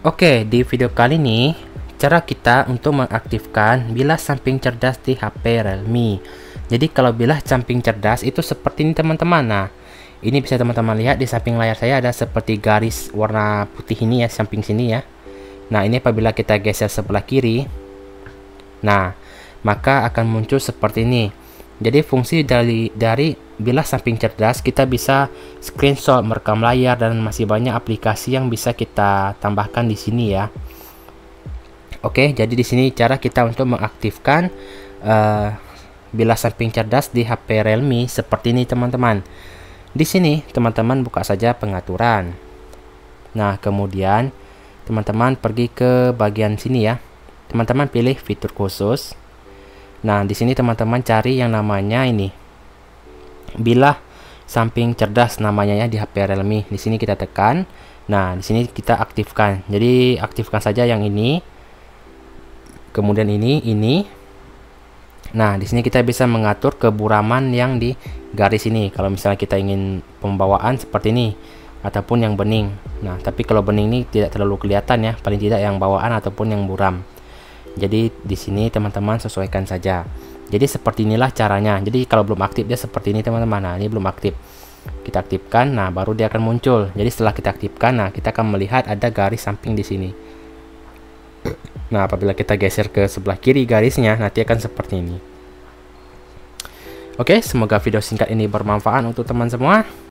Oke, di video kali ini cara kita untuk mengaktifkan bilah samping cerdas di HP Realme. Jadi kalau bilah samping cerdas itu seperti ini teman-teman. Nah, ini bisa teman-teman lihat di samping layar saya ada seperti garis warna putih ini ya samping sini ya. Nah, ini apabila kita geser sebelah kiri. Nah, maka akan muncul seperti ini. Jadi fungsi dari dari bila samping cerdas kita bisa screenshot merekam layar dan masih banyak aplikasi yang bisa kita tambahkan di sini ya Oke jadi di sini cara kita untuk mengaktifkan uh, bila samping cerdas di HP Realme seperti ini teman-teman di sini teman-teman buka saja pengaturan nah kemudian teman-teman pergi ke bagian sini ya teman-teman pilih fitur khusus nah di sini teman-teman cari yang namanya ini Bila samping cerdas namanya ya di HP Realme. Di sini kita tekan. Nah, di sini kita aktifkan. Jadi aktifkan saja yang ini. Kemudian ini, ini. Nah, di sini kita bisa mengatur keburaman yang di garis ini. Kalau misalnya kita ingin pembawaan seperti ini ataupun yang bening. Nah, tapi kalau bening ini tidak terlalu kelihatan ya, paling tidak yang bawaan ataupun yang buram. Jadi di sini teman-teman sesuaikan saja jadi seperti inilah caranya jadi kalau belum aktif dia seperti ini teman-teman nah ini belum aktif kita aktifkan nah baru dia akan muncul jadi setelah kita aktifkan nah kita akan melihat ada garis samping di sini nah apabila kita geser ke sebelah kiri garisnya nanti akan seperti ini oke semoga video singkat ini bermanfaat untuk teman semua